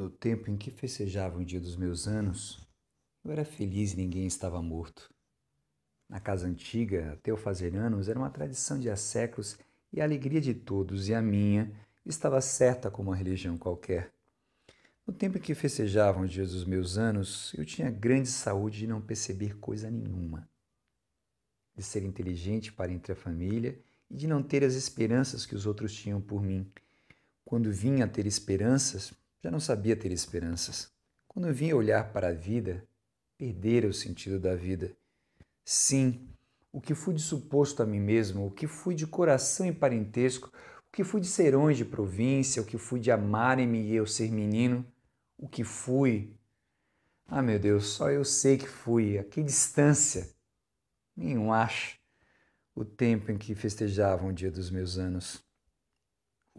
No tempo em que festejava o dia dos meus anos, eu era feliz e ninguém estava morto. Na casa antiga, até o fazer anos, era uma tradição de há séculos e a alegria de todos e a minha estava certa como uma religião qualquer. No tempo em que festejavam os dias dos meus anos, eu tinha grande saúde de não perceber coisa nenhuma, de ser inteligente para entre a família e de não ter as esperanças que os outros tinham por mim. Quando vinha a ter esperanças, já não sabia ter esperanças. Quando vinha olhar para a vida, perdera o sentido da vida. Sim, o que fui de suposto a mim mesmo, o que fui de coração e parentesco, o que fui de serões de província, o que fui de amarem-me e eu ser menino, o que fui. Ah, meu Deus, só eu sei que fui, a que distância! Nenhum acha o tempo em que festejavam o dia dos meus anos.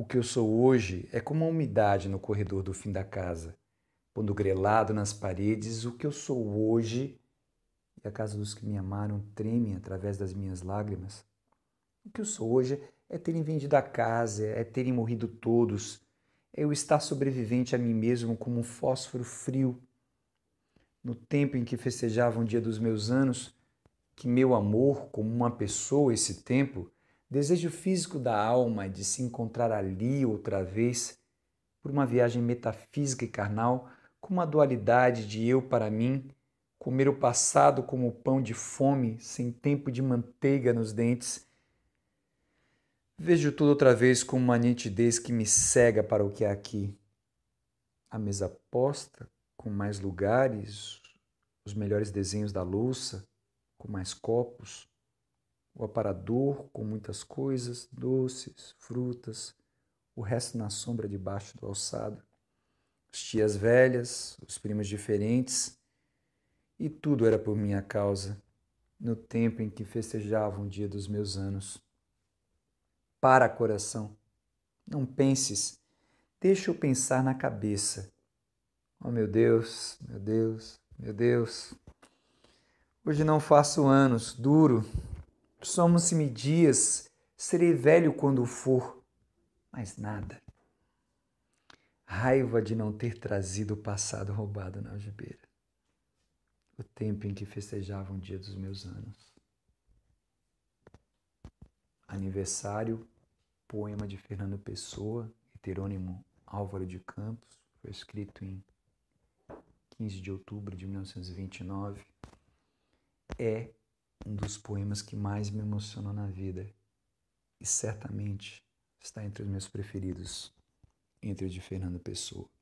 O que eu sou hoje é como a umidade no corredor do fim da casa, pondo grelado nas paredes o que eu sou hoje, e a casa dos que me amaram treme através das minhas lágrimas. O que eu sou hoje é terem vendido a casa, é terem morrido todos, é eu estar sobrevivente a mim mesmo como um fósforo frio. No tempo em que festejavam um o dia dos meus anos, que meu amor, como uma pessoa, esse tempo, desejo físico da alma é de se encontrar ali outra vez, por uma viagem metafísica e carnal, com uma dualidade de eu para mim, comer o passado como pão de fome, sem tempo de manteiga nos dentes. Vejo tudo outra vez com uma nitidez que me cega para o que é aqui. A mesa posta, com mais lugares, os melhores desenhos da louça, com mais copos o aparador com muitas coisas, doces, frutas, o resto na sombra debaixo do alçado, as tias velhas, os primos diferentes, e tudo era por minha causa, no tempo em que festejavam o dia dos meus anos. Para, coração, não penses, deixa eu pensar na cabeça. Oh meu Deus, meu Deus, meu Deus. Hoje não faço anos, duro, Somos-se me dias, serei velho quando for, mas nada. Raiva de não ter trazido o passado roubado na algibeira. O tempo em que festejava um dia dos meus anos. Aniversário, poema de Fernando Pessoa heterônimo Álvaro de Campos, foi escrito em 15 de outubro de 1929. É um dos poemas que mais me emocionou na vida e certamente está entre os meus preferidos, entre o de Fernando Pessoa.